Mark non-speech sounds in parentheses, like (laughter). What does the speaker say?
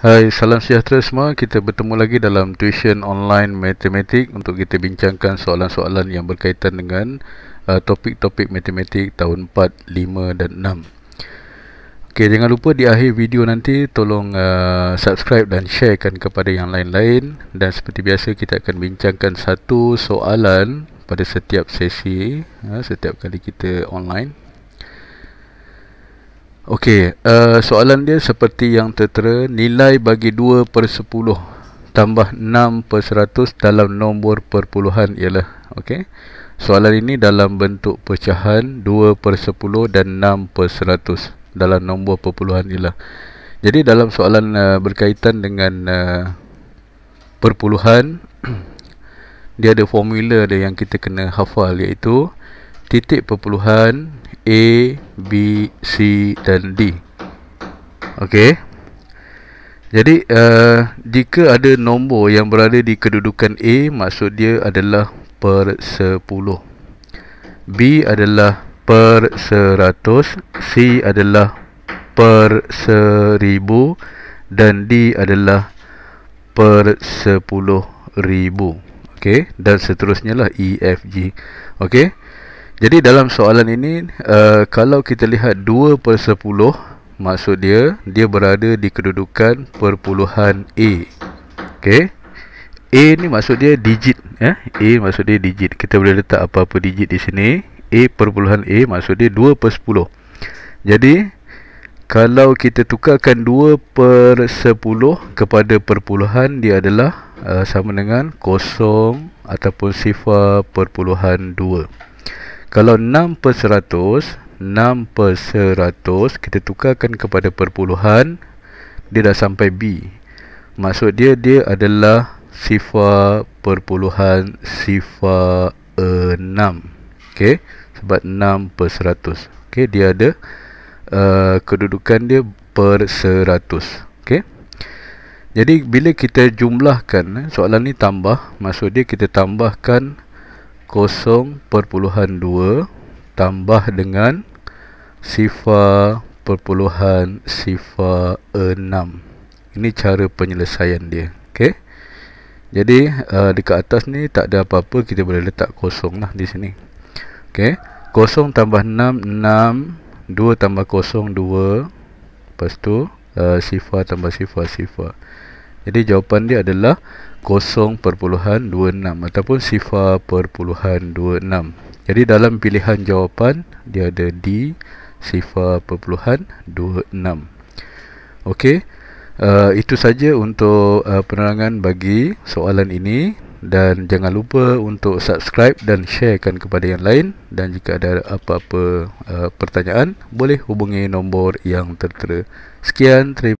Hai, salam sejahtera semua. Kita bertemu lagi dalam tuition online matematik untuk kita bincangkan soalan-soalan yang berkaitan dengan uh, topik-topik matematik tahun 4, 5 dan 6. Okey, jangan lupa di akhir video nanti tolong uh, subscribe dan sharekan kepada yang lain-lain dan seperti biasa kita akan bincangkan satu soalan pada setiap sesi, uh, setiap kali kita online. Okey, uh, soalan dia seperti yang tertera nilai bagi 2 per 10 tambah 6 per 100 dalam nombor perpuluhan ialah okey. Soalan ini dalam bentuk pecahan 2 per 10 dan 6 per 100 dalam nombor perpuluhan ialah. Jadi dalam soalan uh, berkaitan dengan uh, perpuluhan (clears throat) dia ada formula dia yang kita kena hafal iaitu titik perpuluhan A, B, C dan D. Okey. Jadi uh, jika ada nombor yang berada di kedudukan A, maksud dia adalah per 10. B adalah per 100, C adalah per 1000 dan D adalah per 10000. Okey dan seterusnya lah E F G. Okey. Jadi dalam soalan ini uh, kalau kita lihat 2 per 10 maksud dia dia berada di kedudukan perpuluhan A. okay? A ni maksud dia digit ya. Eh? A maksud dia digit. Kita boleh letak apa-apa digit di sini. A perpuluhan A maksud dia 2 per 10. Jadi kalau kita tukarkan 2 per 10 kepada perpuluhan dia adalah uh, sama dengan kosong ataupun sifar perpuluhan 2. Kalau 6 per 100, 6 per 100 kita tukarkan kepada perpuluhan, dia dah sampai B. Maksud dia, dia adalah sifar perpuluhan sifar 6. Okay? Sebab 6 per 100. Okay? Dia ada uh, kedudukan dia per 100. Okay? Jadi, bila kita jumlahkan, eh, soalan ni tambah. Maksud dia, kita tambahkan 0.2 tambah dengan sifar perpuluhan sifar 6 ini cara penyelesaian dia okay? jadi uh, dekat atas ni tak ada apa-apa kita boleh letak kosong lah di sini okay? 0 tambah 6, 6 2 tambah kosong 2 lepas tu uh, sifar tambah sifar, sifar jadi jawapan dia adalah 0.26 ataupun sifar perpuluhan 26. Jadi dalam pilihan jawapan dia ada D sifar perpuluhan 26. Okey. Uh, itu saja untuk uh, penerangan bagi soalan ini dan jangan lupa untuk subscribe dan sharekan kepada yang lain dan jika ada apa-apa uh, pertanyaan boleh hubungi nombor yang tertera. Sekian terima